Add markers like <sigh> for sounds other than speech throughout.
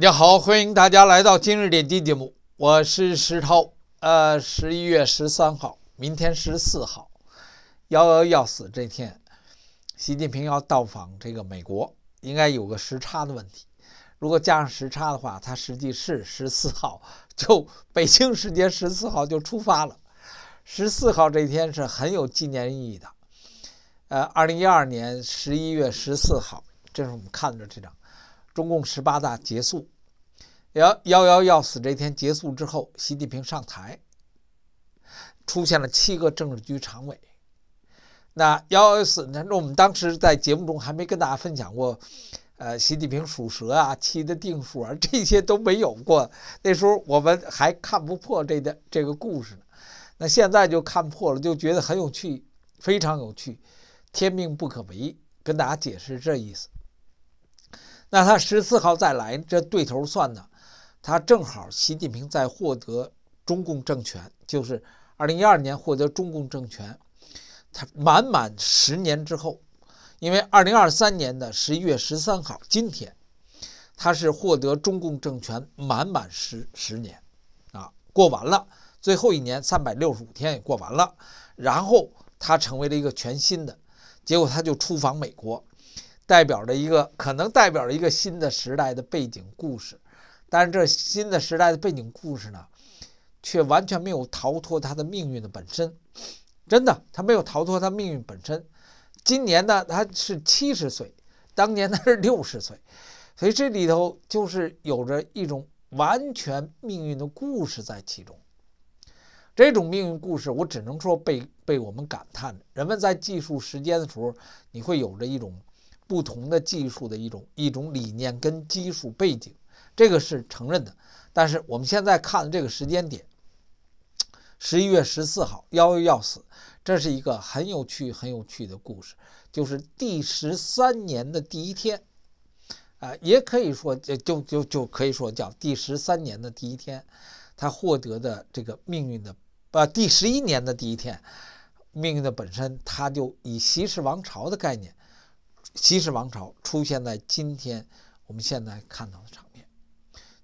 大家好，欢迎大家来到今日点击节目，我是石涛。呃，十一月十三号，明天十四号，幺要死这天，习近平要到访这个美国，应该有个时差的问题。如果加上时差的话，他实际是十四号，就北京时间十四号就出发了。十四号这天是很有纪念意义的。呃，二零一二年十一月十四号，这是我们看着这张。中共十八大结束，幺幺幺要死这天结束之后，习近平上台，出现了七个政治局常委。那幺幺四，那那我们当时在节目中还没跟大家分享过，呃，习近平属蛇啊，七的定数啊，<laughs> 这些都没有过。那时候我们还看不破这的这个故事呢。那现在就看破了，就觉得很有趣，非常有趣。天命不可违，跟大家解释这意思。那他十四号再来，这对头算呢？他正好习近平在获得中共政权，就是二零一二年获得中共政权，他满满十年之后，因为二零二三年的十一月十三号今天，他是获得中共政权满满十十年，啊，过完了，最后一年三百六十五天也过完了，然后他成为了一个全新的，结果他就出访美国。代表着一个可能，代表着一个新的时代的背景故事，但是这新的时代的背景故事呢，却完全没有逃脱它的命运的本身。真的，他没有逃脱他命运本身。今年呢，他是七十岁，当年他是六十岁，所以这里头就是有着一种完全命运的故事在其中。这种命运故事，我只能说被被我们感叹。人们在计数时间的时候，你会有着一种。不同的技术的一种一种理念跟技术背景，这个是承认的。但是我们现在看的这个时间点，十一月十四号，要要死，这是一个很有趣很有趣的故事，就是第十三年的第一天，啊，也可以说就就就可以说叫第十三年的第一天，他获得的这个命运的，啊，第十一年的第一天，命运的本身，它就以西氏王朝的概念。西式王朝出现在今天，我们现在看到的场面，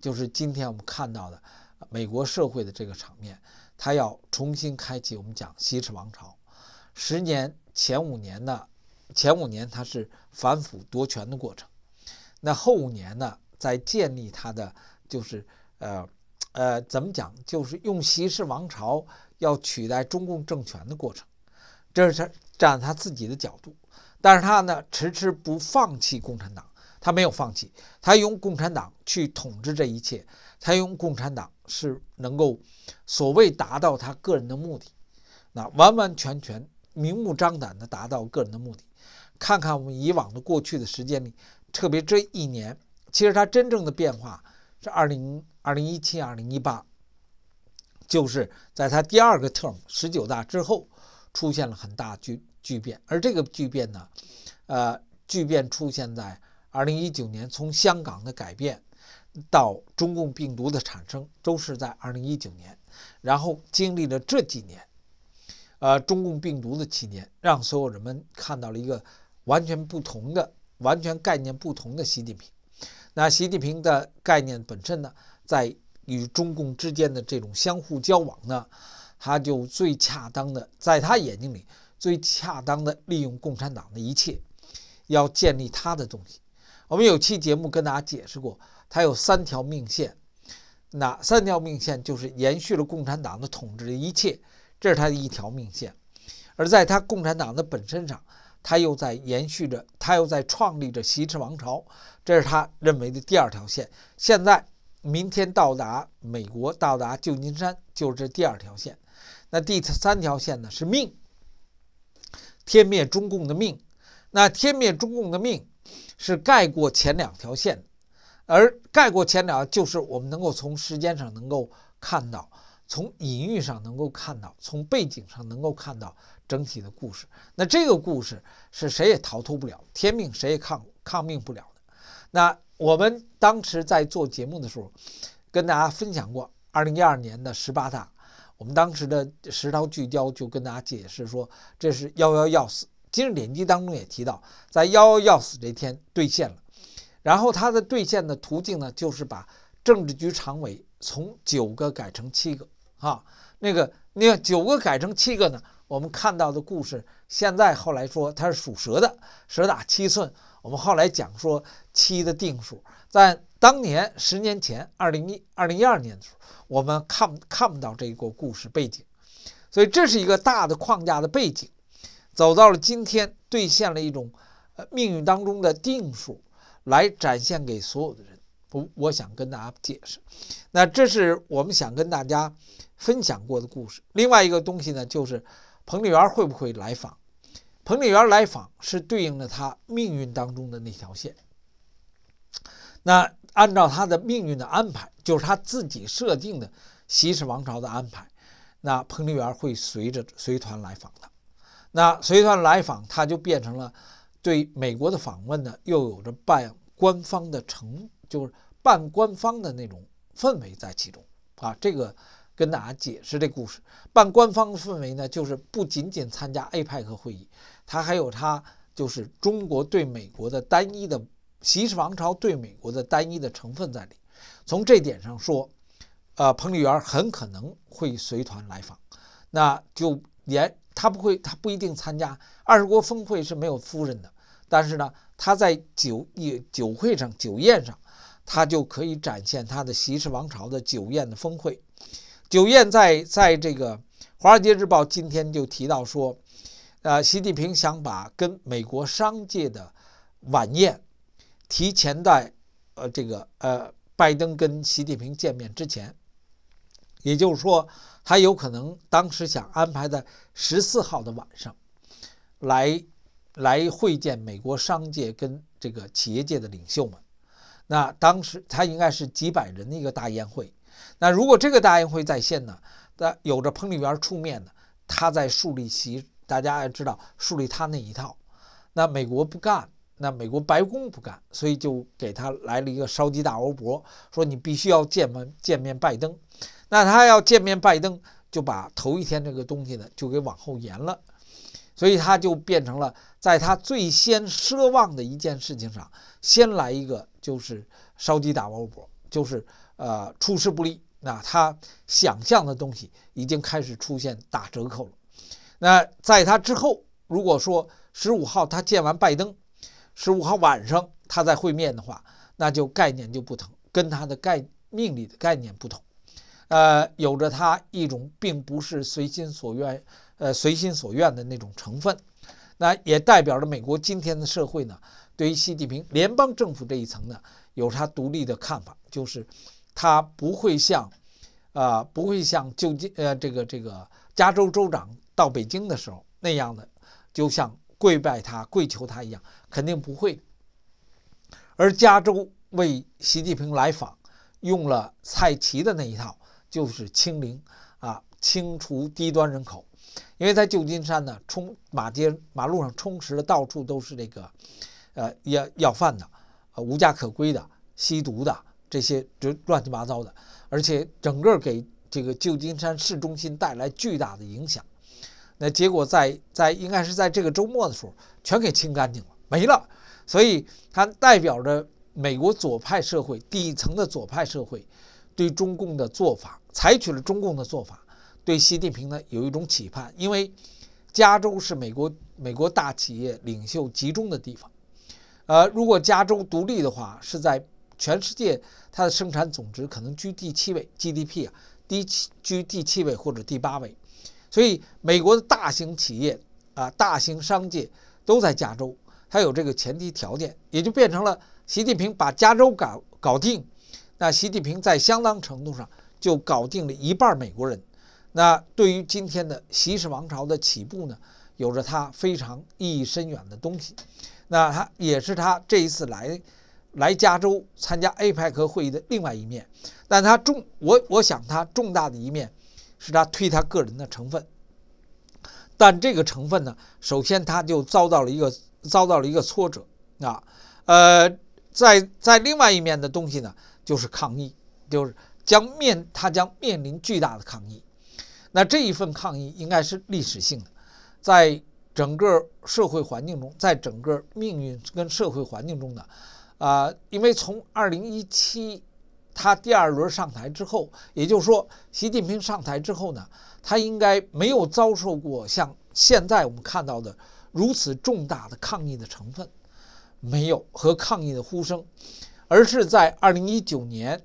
就是今天我们看到的美国社会的这个场面。他要重新开启我们讲西式王朝，十年前五年呢，前五年他是反腐夺权的过程，那后五年呢，在建立他的就是呃呃怎么讲，就是用西式王朝要取代中共政权的过程。这是他站他自己的角度。但是他呢，迟迟不放弃共产党，他没有放弃，他用共产党去统治这一切，他用共产党是能够所谓达到他个人的目的，那完完全全明目张胆地达到个人的目的。看看我们以往的过去的时间里，特别这一年，其实他真正的变化是二零二零一七、二零一八，就是在他第二个 term 十九大之后。出现了很大巨巨变，而这个巨变呢，呃，巨变出现在2019年，从香港的改变到中共病毒的产生，都是在2019年。然后经历了这几年，呃，中共病毒的几年，让所有人们看到了一个完全不同的、完全概念不同的习近平。那习近平的概念本身呢，在与中共之间的这种相互交往呢？他就最恰当的，在他眼睛里最恰当的利用共产党的一切，要建立他的东西。我们有期节目跟大家解释过，他有三条命线，哪三条命线？就是延续了共产党的统治的一切，这是他的一条命线；而在他共产党的本身上，他又在延续着，他又在创立着西赤王朝，这是他认为的第二条线。现在。明天到达美国，到达旧金山就是第二条线。那第三条线呢？是命，天灭中共的命。那天灭中共的命是盖过前两条线的，而盖过前两条就是我们能够从时间上能够看到，从隐喻上能够看到，从背景上能够看到整体的故事。那这个故事是谁也逃脱不了，天命谁也抗抗命不了的。那。我们当时在做节目的时候，跟大家分享过二零一二年的十八大，我们当时的十条聚焦就跟大家解释说这是幺幺幺死。今日点击当中也提到，在幺幺幺死这天兑现了，然后它的兑现的途径呢，就是把政治局常委从九个改成七个啊。那个，你看九个改成七个呢，我们看到的故事现在后来说它是属蛇的，蛇打七寸。我们后来讲说七的定数，在当年十年前，二零一二零一二年的时候，我们看看不到这个故事背景，所以这是一个大的框架的背景，走到了今天兑现了一种呃命运当中的定数，来展现给所有的人。我我想跟大家解释，那这是我们想跟大家分享过的故事。另外一个东西呢，就是彭丽媛会不会来访？彭丽媛来访是对应了他命运当中的那条线。那按照他的命运的安排，就是他自己设定的西式王朝的安排，那彭丽媛会随着随团来访的。那随团来访，他就变成了对美国的访问呢，又有着半官方的成，就是半官方的那种氛围在其中啊，这个。跟大家解释这故事，办官方氛围呢，就是不仅仅参加 APEC 会议，他还有他就是中国对美国的单一的，习氏王朝对美国的单一的成分在里。从这点上说，呃，彭丽媛很可能会随团来访。那就连他不会，他不一定参加二十国峰会是没有夫人的，但是呢，他在酒宴酒会上酒宴上，他就可以展现他的习氏王朝的酒宴的峰会。酒宴在在这个《华尔街日报》今天就提到说，呃，习近平想把跟美国商界的晚宴提前在呃这个呃拜登跟习近平见面之前，也就是说，他有可能当时想安排在十四号的晚上，来来会见美国商界跟这个企业界的领袖们。那当时他应该是几百人的一个大宴会。那如果这个大宴会在线呢？那有着彭丽媛出面呢，他在树立起大家知道树立他那一套。那美国不干，那美国白宫不干，所以就给他来了一个烧鸡大欧博，说你必须要见面见面拜登。那他要见面拜登，就把头一天这个东西呢就给往后延了。所以他就变成了在他最先奢望的一件事情上，先来一个就是烧鸡大欧博，就是。呃，出师不利，那他想象的东西已经开始出现打折扣了。那在他之后，如果说十五号他见完拜登，十五号晚上他再会面的话，那就概念就不同，跟他的概命里的概念不同。呃，有着他一种并不是随心所愿，呃，随心所愿的那种成分。那也代表着美国今天的社会呢，对于习近平联邦政府这一层呢，有他独立的看法，就是。他不会像，呃，不会像旧金呃，这个这个加州州长到北京的时候那样的，就像跪拜他、跪求他一样，肯定不会。而加州为习近平来访用了蔡奇的那一套，就是清零啊，清除低端人口，因为在旧金山呢，充马街马路上充斥的到处都是这个，呃，要要饭的，呃，无家可归的，吸毒的。这些这乱七八糟的，而且整个给这个旧金山市中心带来巨大的影响。那结果在在应该是在这个周末的时候，全给清干净了，没了。所以它代表着美国左派社会底层的左派社会，对中共的做法采取了中共的做法，对习近平呢有一种期盼。因为加州是美国美国大企业领袖集中的地方，呃，如果加州独立的话，是在。全世界它的生产总值可能居第七位，GDP 啊，第七居第七位或者第八位，所以美国的大型企业啊、大型商界都在加州，它有这个前提条件，也就变成了习近平把加州搞搞定，那习近平在相当程度上就搞定了一半美国人，那对于今天的习氏王朝的起步呢，有着它非常意义深远的东西，那他也是他这一次来。来加州参加 APEC 会议的另外一面，但他重我我想他重大的一面是他推他个人的成分，但这个成分呢，首先他就遭到了一个遭到了一个挫折啊，呃，在在另外一面的东西呢，就是抗议，就是将面他将面临巨大的抗议，那这一份抗议应该是历史性的，在整个社会环境中，在整个命运跟社会环境中呢。啊，因为从二零一七他第二轮上台之后，也就是说习近平上台之后呢，他应该没有遭受过像现在我们看到的如此重大的抗议的成分，没有和抗议的呼声，而是在二零一九年，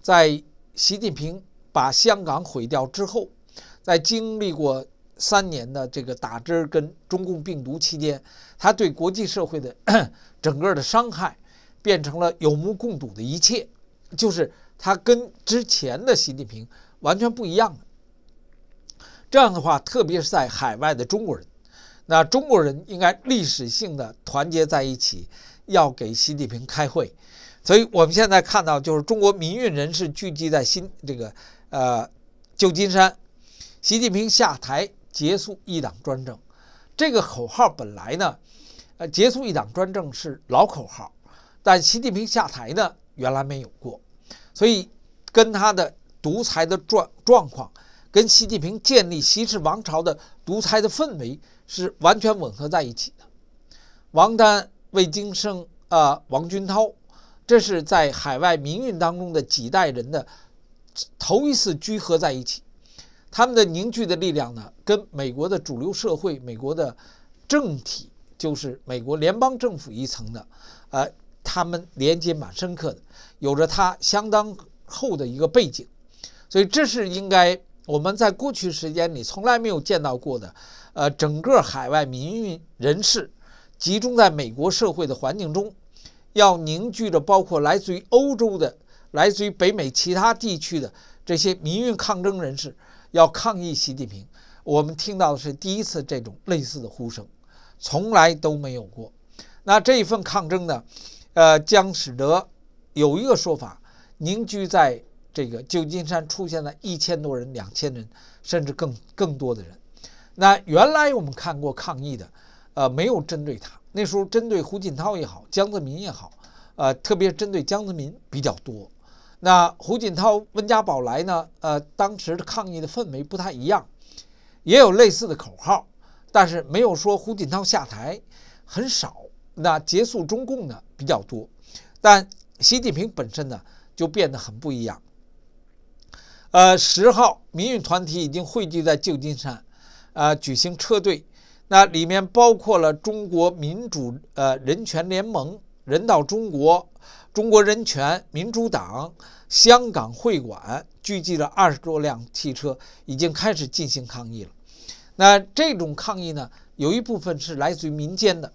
在习近平把香港毁掉之后，在经历过三年的这个打针跟中共病毒期间，他对国际社会的 <clears throat> 整个的伤害。变成了有目共睹的一切，就是他跟之前的习近平完全不一样了。这样的话，特别是在海外的中国人，那中国人应该历史性的团结在一起，要给习近平开会。所以我们现在看到，就是中国民运人士聚集在新这个呃旧金山，习近平下台结束一党专政，这个口号本来呢，呃，结束一党专政是老口号。但习近平下台呢，原来没有过，所以跟他的独裁的状状况，跟习近平建立西式王朝的独裁的氛围是完全吻合在一起的。王丹、魏京生啊，王军涛，这是在海外民运当中的几代人的头一次聚合在一起，他们的凝聚的力量呢，跟美国的主流社会、美国的政体，就是美国联邦政府一层的，呃。他们连接蛮深刻的，有着他相当厚的一个背景，所以这是应该我们在过去时间里从来没有见到过的，呃，整个海外民运人士集中在美国社会的环境中，要凝聚着包括来自于欧洲的、来自于北美其他地区的这些民运抗争人士，要抗议习近平，我们听到的是第一次这种类似的呼声，从来都没有过。那这一份抗争呢？呃，将使得有一个说法凝聚在这个旧金山出现了一千多人、两千人，甚至更更多的人。那原来我们看过抗议的，呃，没有针对他。那时候针对胡锦涛也好，江泽民也好，呃，特别针对江泽民比较多。那胡锦涛、温家宝来呢？呃，当时的抗议的氛围不太一样，也有类似的口号，但是没有说胡锦涛下台很少。那结束中共呢？比较多，但习近平本身呢就变得很不一样。呃，十号，民运团体已经汇聚在旧金山，呃，举行车队，那里面包括了中国民主呃人权联盟、人道中国、中国人权民主党、香港会馆，聚集了二十多辆汽车，已经开始进行抗议了。那这种抗议呢，有一部分是来自于民间的，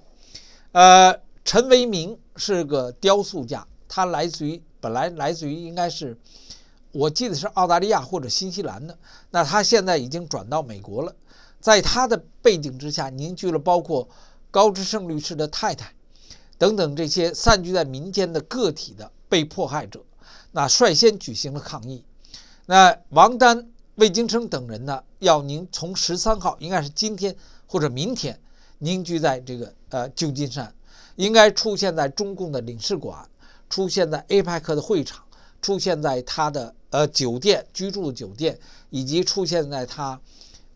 呃，陈为民是个雕塑家，他来自于本来来自于应该是，我记得是澳大利亚或者新西兰的。那他现在已经转到美国了。在他的背景之下，凝聚了包括高知胜律师的太太等等这些散居在民间的个体的被迫害者。那率先举行了抗议。那王丹、魏京生等人呢，要您从十三号，应该是今天或者明天，凝聚在这个呃旧金山。应该出现在中共的领事馆，出现在 APEC 的会场，出现在他的呃酒店居住的酒店，以及出现在他，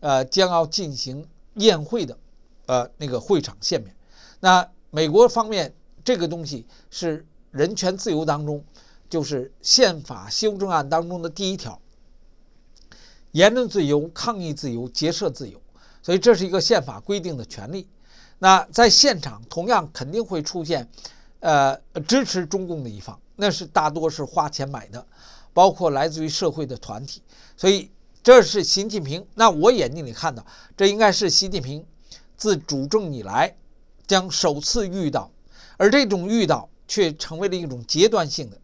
呃将要进行宴会的，呃那个会场下面。那美国方面这个东西是人权自由当中，就是宪法修正案当中的第一条，言论自由、抗议自由、结社自由，所以这是一个宪法规定的权利。那在现场同样肯定会出现，呃，支持中共的一方，那是大多是花钱买的，包括来自于社会的团体，所以这是习近平。那我眼睛里看到，这应该是习近平自主政以来将首次遇到，而这种遇到却成为了一种阶段性的。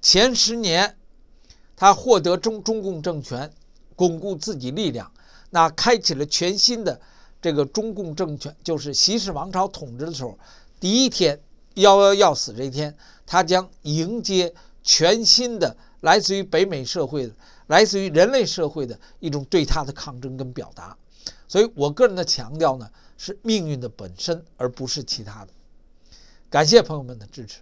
前十年，他获得中中共政权，巩固自己力量，那开启了全新的。这个中共政权，就是习氏王朝统治的时候，第一天幺幺幺死这一天，他将迎接全新的来自于北美社会的、来自于人类社会的一种对他的抗争跟表达。所以我个人的强调呢，是命运的本身，而不是其他的。感谢朋友们的支持。